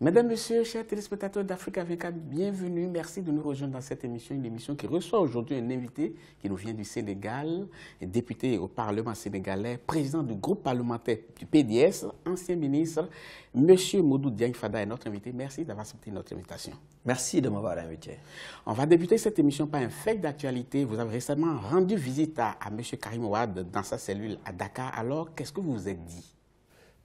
Mesdames, Messieurs, chers téléspectateurs d'Afrique 24, bienvenue. Merci de nous rejoindre dans cette émission, une émission qui reçoit aujourd'hui un invité qui nous vient du Sénégal, député au Parlement sénégalais, président du groupe parlementaire du PDS, ancien ministre. Monsieur Moudou Diagne Fada est notre invité. Merci d'avoir accepté notre invitation. Merci de m'avoir invité. On va débuter cette émission par un fait d'actualité. Vous avez récemment rendu visite à, M. Monsieur Karim Ouad dans sa cellule à Dakar. Alors, qu'est-ce que vous vous êtes dit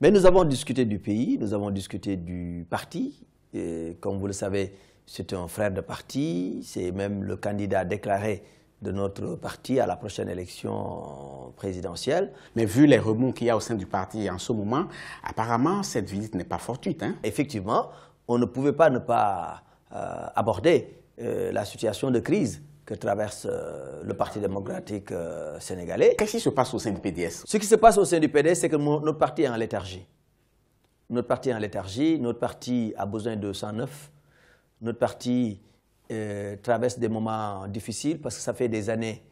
mais nous avons discuté du pays, nous avons discuté du parti. Et comme vous le savez, c'est un frère de parti, c'est même le candidat déclaré de notre parti à la prochaine élection présidentielle. Mais vu les remous qu'il y a au sein du parti en ce moment, apparemment, cette visite n'est pas fortuite. Hein. Effectivement, on ne pouvait pas ne pas euh, aborder euh, la situation de crise que traverse euh, le Parti démocratique euh, sénégalais. Qu'est-ce qui se passe au sein du PDS Ce qui se passe au sein du PDS, c'est que notre parti est en léthargie. Notre parti est en léthargie, notre parti a besoin de 109. Notre parti euh, traverse des moments difficiles parce que ça fait des années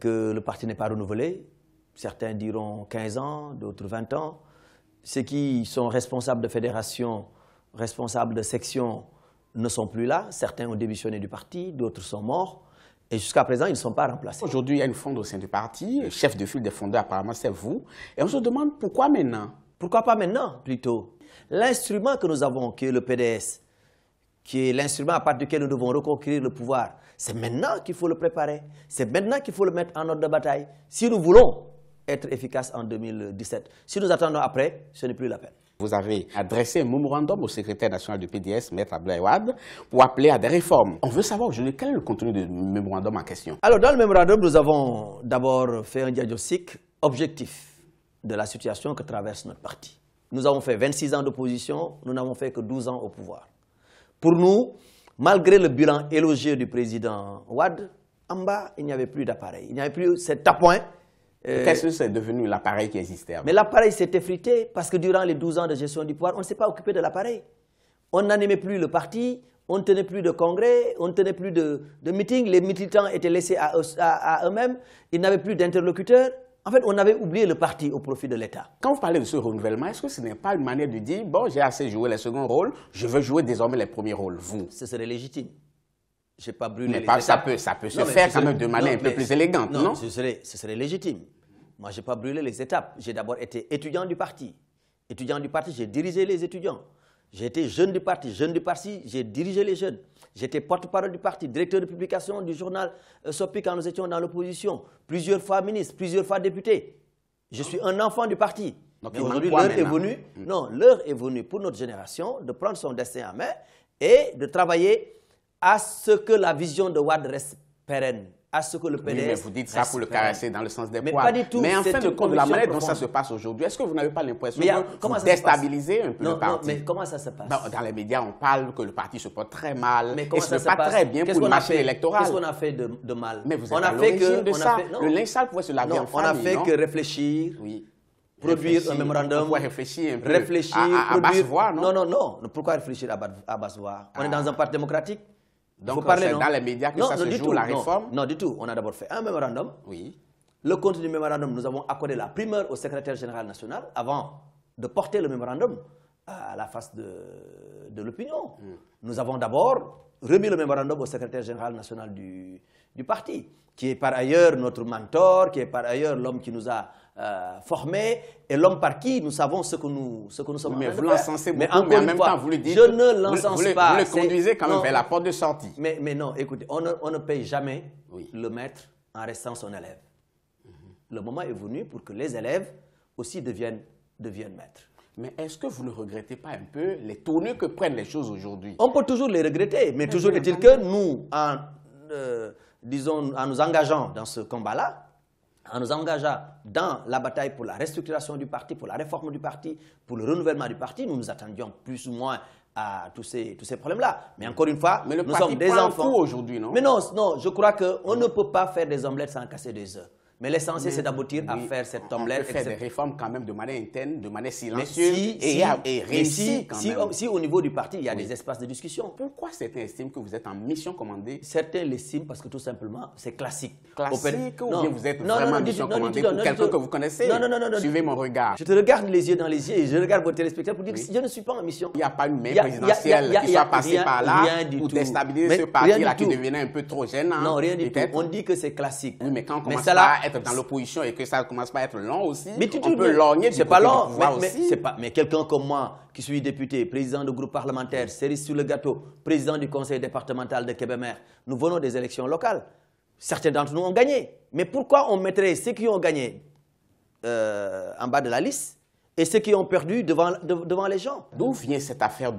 que le parti n'est pas renouvelé. Certains diront 15 ans, d'autres 20 ans. Ceux qui sont responsables de fédérations, responsables de sections, ne sont plus là. Certains ont démissionné du parti, d'autres sont morts. Et jusqu'à présent, ils ne sont pas remplacés. Aujourd'hui, il y a une fonde au sein du parti. le Chef de file des fondeurs, apparemment, c'est vous. Et on se demande pourquoi maintenant Pourquoi pas maintenant, plutôt L'instrument que nous avons, qui est le PDS, qui est l'instrument à partir duquel nous devons reconquérir le pouvoir, c'est maintenant qu'il faut le préparer. C'est maintenant qu'il faut le mettre en ordre de bataille. Si nous voulons être efficaces en 2017, si nous attendons après, ce n'est plus la peine vous avez adressé un memorandum au secrétaire national du PDS, Maître Abdoulaye Wade, pour appeler à des réformes. On veut savoir quel est le contenu du mémorandum en question. Alors, dans le mémorandum, nous avons d'abord fait un diagnostic objectif de la situation que traverse notre parti. Nous avons fait 26 ans d'opposition, nous n'avons fait que 12 ans au pouvoir. Pour nous, malgré le bilan élogieux du président Ouad, en bas, il n'y avait plus d'appareil. Il n'y avait plus cet appoint Qu'est-ce euh, que c'est devenu l'appareil qui existait avant Mais l'appareil s'est effrité parce que durant les 12 ans de gestion du pouvoir, on ne s'est pas occupé de l'appareil. On n'animait plus le parti, on ne tenait plus de congrès, on ne tenait plus de, de meetings, les militants étaient laissés à, eux-mêmes, ils n'avaient plus d'interlocuteurs. En fait, on avait oublié le parti au profit de l'État. Quand vous parlez de ce renouvellement, est-ce que ce n'est pas une manière de dire, bon, j'ai assez joué les seconds rôles, je veux jouer désormais les premiers rôles, vous Ce serait légitime. Je n'ai pas brûlé mais ça peut, ça peut se faire quand même de manière un peu plus élégante, non, non ce, serait, ce serait légitime. Moi, je n'ai pas brûlé les étapes. J'ai d'abord été étudiant du parti. Étudiant du parti, j'ai dirigé les étudiants. J'ai été jeune du parti, jeune du parti, j'ai dirigé les jeunes. J'étais porte-parole du parti, directeur de publication du journal euh, SOPI quand nous étions dans l'opposition. Plusieurs fois ministre, plusieurs fois député. Je suis un enfant du parti. Donc, aujourd'hui, l'heure est venue. Hmm. Non, l'heure est venue pour notre génération de prendre son destin en main et de travailler à ce que la vision de Wad reste pérenne à ce que le PDS. Oui, mais vous dites ça pour le caresser dans le sens des mais mais en fin de compte, la manière dont ça se passe aujourd'hui, est-ce que vous n'avez pas l'impression de déstabiliser un peu le parti Non, mais comment ça se passe dans, les médias, on parle que le parti se porte très mal. Mais et ça se, pas très bien pour le marché électoral. Qu'est-ce qu'on a fait de, mal Mais vous on a à fait de ça. A fait, Le linge sale pouvait se laver en famille, On a fait que réfléchir. produire un mémorandum. Pourquoi réfléchir Réfléchir, à, à, Basse voix, non, non Non, Pourquoi réfléchir à, basse voix On est ah. dans un parti démocratique. Donc, c'est dans les médias que ça se joue, la réforme non, du tout. On a d'abord fait un mémorandum. Oui. Le contenu du mémorandum, nous avons accordé la primeur au secrétaire général national avant de porter le mémorandum à la face de, l'opinion. Hmm. Nous avons d'abord remis le mémorandum au secrétaire général national du, du parti, qui est par ailleurs notre mentor, qui est par ailleurs l'homme qui nous a euh, formé et l'homme par qui nous savons ce que nous, ce que nous sommes mais vous l'encensez beaucoup, mais, en même temps, vous le dites. Je ne l'encense pas. Vous le conduisez quand même vers la porte de sortie. Mais, mais non, écoutez, on ne, on ne paye jamais le maître en restant son élève. Le moment est venu pour que les élèves aussi deviennent, deviennent maîtres. Mais est-ce que vous ne regrettez pas un peu les tournures que prennent les choses aujourd'hui On peut toujours les regretter, mais toujours est-il que nous, en, euh, disons, en nous engageant dans ce combat-là, en nous engageant dans la bataille pour la restructuration du parti, pour la réforme du parti, pour le renouvellement du parti, nous nous attendions plus ou moins à tous ces, problèmes-là. Mais encore une fois, nous sommes des enfants. aujourd'hui, non Mais non, je crois qu'on ne peut pas faire des omelettes sans casser des œufs. Mais l'essentiel, c'est d'aboutir à faire cette omelette. faire des réformes quand même de manière interne, de manière silencieuse et, si, et réussir si, si, au niveau du parti, il y a des espaces de discussion. Pourquoi certains estiment que vous êtes en mission commandée Certains l'estiment parce que tout simplement, c'est classique. Classique ou bien vous êtes vraiment en mission commandée pour quelqu'un que vous connaissez Non, non, non. Suivez mon regard. Je te regarde les yeux dans les yeux et je regarde votre téléspectateurs pour dire que je ne suis pas en mission. Il n'y a pas une main présidentielle qui soit passée par là pour déstabiliser ce parti-là qui devenait un peu trop gênant. Non, rien du tout. On dit que c'est classique. Oui, mais quand on commence être dans l'opposition et que ça commence pas à être long aussi, mais tu, on C'est pas long, mais, quelqu'un comme moi, qui suis député, président du groupe parlementaire, série sur le gâteau, président du conseil départemental de Québec, nous venons des élections locales. Certains d'entre nous ont gagné. Mais pourquoi on mettrait ceux qui ont gagné euh, en bas de la liste et ceux qui ont perdu devant, devant les gens. D'où vient cette affaire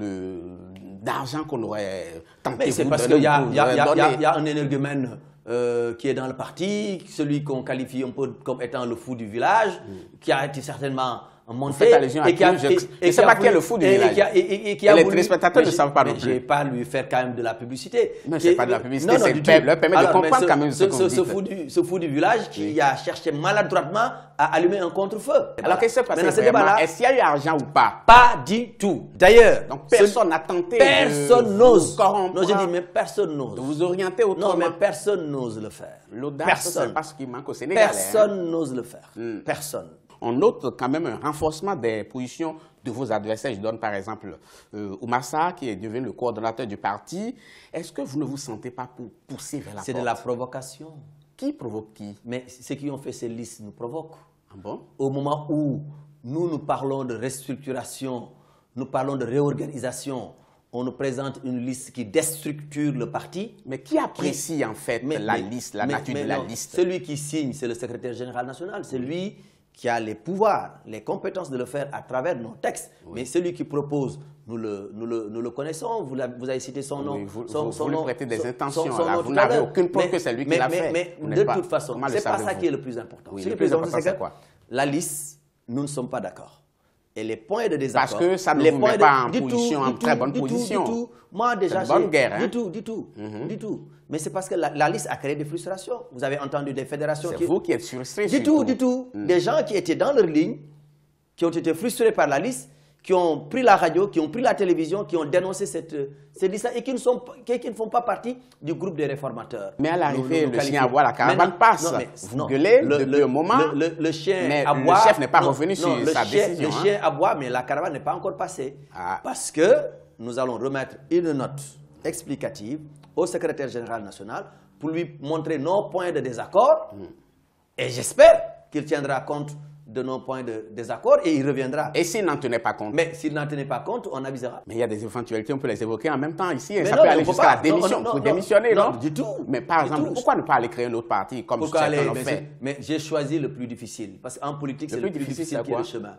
d'argent qu'on aurait tenté Mais c'est parce qu'il y, y, a un énergumène euh, qui est dans le parti, celui qu'on qualifie un peu comme étant le fou du village, mm. qui a été certainement en montée allusion à qui, je ne sais pas qui est le fou du village. Et, qui a les téléspectateurs ne savent pas non plus. Je ne vais pas lui faire quand même de la publicité. Non, ce n'est pas de la publicité, c'est le Ça permet de comprendre quand même ce qu'on dit. Ce fou du village qui a cherché maladroitement à allumer un contre-feu. Alors qu'est-ce qui s'est passé là Est-ce qu'il y a eu argent ou pas Pas du tout. D'ailleurs, donc personne n'a tenté Personne n'ose. Non, je dis, mais personne n'ose. Vous orientez autrement. Non, mais personne n'ose le faire. L'audace, c'est parce qu'il manque au Sénégal. Hein. Personne n'ose le faire. Hmm. Personne on note quand même un renforcement des positions de vos adversaires. Je donne par exemple euh, Oumassa, qui est devenu le coordonnateur du parti. Est-ce que vous ne vous sentez pas poussé pousser vers la porte C'est de la provocation. Qui provoque qui Mais ceux qui ont fait ces listes nous provoquent. Ah bon Au moment où nous, nous parlons de restructuration, nous parlons de réorganisation, on nous présente une liste qui déstructure le parti. Mais qui apprécie qui... en fait la liste, la nature de la liste Celui qui signe, c'est le secrétaire général national. C'est lui qui a les pouvoirs, les compétences de le faire à travers nos textes. Mais celui qui propose, nous le, nous le, nous le connaissons, vous, vous, avez cité son nom. vous, son, prêtez des intentions, son, là, vous n'avez aucune preuve que c'est lui qui l'a fait. Mais, de toute façon, ce n'est pas ça qui est le plus important. le, le, plus important, c'est quoi La liste, nous ne sommes pas d'accord et les points de désaccord. Parce que ça ne les met pas en, position, en très bonne du position. Tout, du tout. Moi, déjà, une bonne guerre, hein. du tout, du tout, mhm. du tout. Mais c'est parce que la, liste a créé des frustrations. Vous avez entendu des fédérations qui... C'est vous qui êtes frustrés. Du tout, du tout. Mhm. Des gens qui étaient dans leur ligne, qui ont été frustrés par la liste qui ont pris la radio, qui ont pris la télévision, qui ont dénoncé cette, euh, cette et qui ne, sont, qui, ne font pas partie du groupe des réformateurs. Mais à l'arrivée, le chien à la caravane passe. Vous gueulez le, moment, le, chien mais le chef n'est pas revenu sur sa décision. Le hein. chien à mais la caravane n'est pas encore passée. Ah. Parce que nous allons remettre une note explicative au secrétaire général national pour lui montrer nos points de désaccord. Hmm. Et j'espère qu'il tiendra compte de nos points de désaccord et il reviendra. Et s'il n'en tenait pas compte Mais s'il n'en tenait pas compte, on avisera. Mais il y a des éventualités, on peut les évoquer en même temps ici. Hein. Mais ça peut aller jusqu'à la démission. Non, non, démissionner, non, Du tout. Mais par exemple, pourquoi ne pas aller créer un autre parti comme pourquoi aller, mais fait Mais j'ai choisi le plus difficile. Parce qu'en politique, c'est le, plus difficile, qui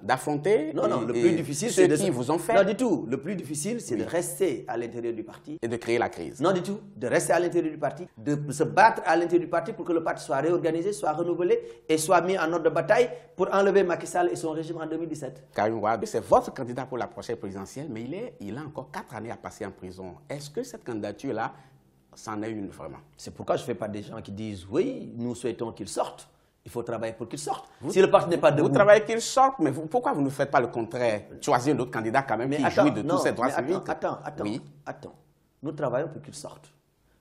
D'affronter Non, non, le plus difficile, c'est de... qui vous ont fait. Non, du tout. Le plus difficile, c'est de rester à l'intérieur du parti. Et de créer la crise. Non, du tout. De rester à l'intérieur du parti, de se battre à l'intérieur du parti pour que le parti soit réorganisé, soit renouvelé et soit mis en ordre de bataille pour enlever Macky Sall et son régime en 2017. Karim c'est votre candidat pour la prochaine présidentielle, mais il, a encore quatre années à passer en prison. Est-ce que cette candidature-là, c'en est une vraiment C'est pourquoi je ne fais pas des gens qui disent oui, nous souhaitons qu'il sorte. Il faut travailler pour qu'il sorte. si le parti n'est pas debout... Vous travaillez qu'il sorte, mais pourquoi vous ne faites pas le contraire Choisir autre candidat quand même qui jouit de tous ses droits civiques Attends, attends, attends. Nous travaillons pour qu'il sorte.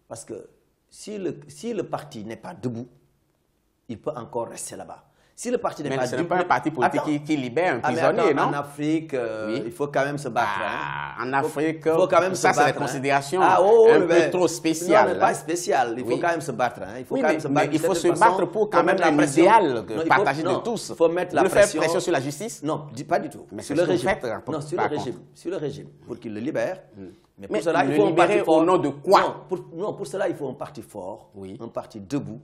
Parce que si le parti n'est pas debout, il peut encore rester là-bas. Si le parti n'est pas ce n'est pas un parti politique qui, libère un ah, prisonnier, non En Afrique, euh, il faut quand même se battre. Ah, hein. En Afrique, il faut quand même ça, c'est des hein. considération ah, oh, oh, un mais, peu trop spéciales. Non, mais hein. pas spécial. Il faut quand même se battre. Il faut quand même se battre. il faut se battre pour quand même l'idéal partagé de tous. Il faut mettre la pression. faire pression sur la justice Non, pas du tout. Mais sur le régime. Non, sur le régime. Sur le régime. Pour qu'il le libère. Mm. Mais pour cela, il faut un parti fort. au nom de quoi Non, pour cela, il faut un parti fort, un parti debout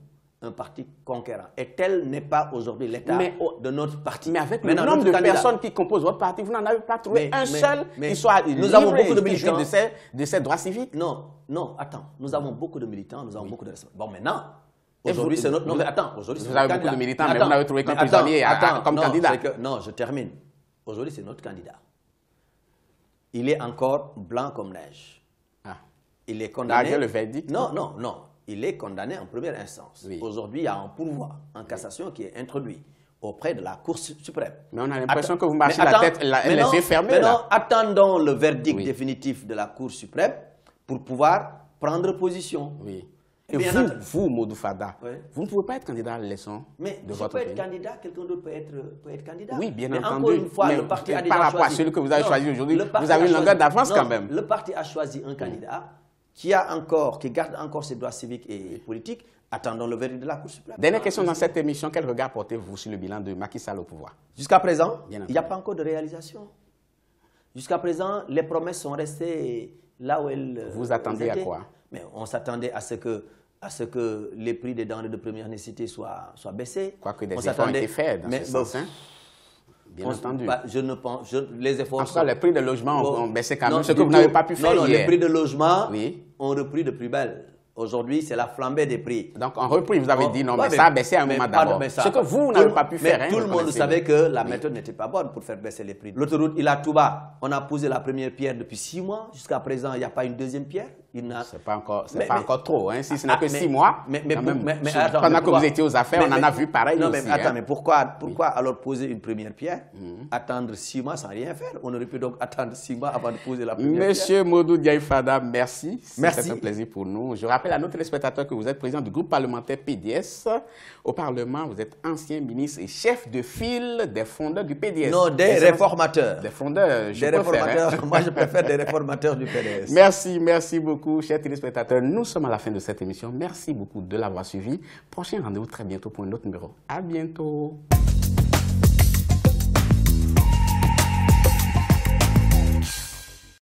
un parti conquérant. Et tel n'est pas aujourd'hui l'état de notre parti. Mais avec le nombre de personnes qui composent votre parti, vous n'en avez pas trouvé un seul qui soit Nous avons beaucoup de militants. De ces, de droits civiques. Non, non, attends. Nous avons beaucoup de militants, nous avons beaucoup de... Bon, maintenant, aujourd'hui, c'est notre... Non, mais attends, aujourd'hui, Vous avez beaucoup de militants, mais, vous n'avez trouvé qu'un prisonnier hein, comme candidat. non, je termine. Aujourd'hui, c'est notre candidat. Il est encore blanc comme neige. Ah. Il est condamné... je le verdict Non, non, non il est condamné en première instance. Aujourd'hui, il y a un pourvoi en cassation qui est introduit auprès de la Cour suprême. Mais on a l'impression que vous marchez la tête, la, les fermée yeux Là. Non, attendons le verdict définitif de la Cour suprême pour pouvoir prendre position. Oui. Et, vous, vous, vous ne pouvez pas être candidat à l'élection mais de je peux être candidat, quelqu'un d'autre peut être, candidat. Oui, bien mais entendu. Encore une fois, le parti a déjà par rapport à celui que vous avez choisi aujourd'hui, vous avez une longueur d'avance quand même. Le parti a choisi un candidat qui, a encore, qui garde encore ses droits civiques et politiques, attendons le verdict de la Cour suprême. Dernière question dans cette émission, quel regard portez-vous sur le bilan de Macky Sall au pouvoir Jusqu'à présent, il n'y a pas encore de réalisation. Jusqu'à présent, les promesses sont restées là où elles euh, Vous attendez à quoi Mais on s'attendait à ce que les prix des denrées de première nécessité soient, soient baissés. Quoique des on efforts ont été faits dans ce sens. Hein. Bien entendu. Bah, je ne pense, je, les efforts. En les prix de logement ont baissé quand même, ce que vous n'avez pas pu faire. Non, les prix de logement oui. ont repris de plus belle. Aujourd'hui, c'est la flambée des prix. Donc, en repris, vous avez oh, dit non, mais, ça a baissé un moment d'abord. Ce que vous n'avez pas pu faire. Mais hein, tout le monde savait que la méthode n'était pas bonne pour faire baisser les prix. L'autoroute, il a tout bas. On a posé la première pierre depuis six mois. Jusqu'à présent, il n'y a pas une deuxième pierre. Ce n'est pas encore, pas encore trop, hein. Si ce n'est ah, que six mois. Mais, pendant que vous étiez aux affaires, on en a vu pareil. Non, mais attends, hein. mais pourquoi, pourquoi alors poser une première pierre, mhm. attendre six mois sans rien faire On aurait pu donc attendre six mois avant de poser la première pierre. Monsieur Modou Fada, merci. Merci. C'est un plaisir pour nous. Je rappelle à nos téléspectateurs que vous êtes président du groupe parlementaire PDS. Au Parlement, vous êtes ancien ministre et chef de file des fondeurs du PDS. Non, des, réformateurs. Des fondeurs, je Des hein. réformateurs. Moi, je préfère des réformateurs du PDS. Merci, merci beaucoup chers téléspectateurs. Nous sommes à la fin de cette émission. Merci beaucoup de l'avoir suivi. Prochain rendez-vous très bientôt pour un autre numéro. À bientôt.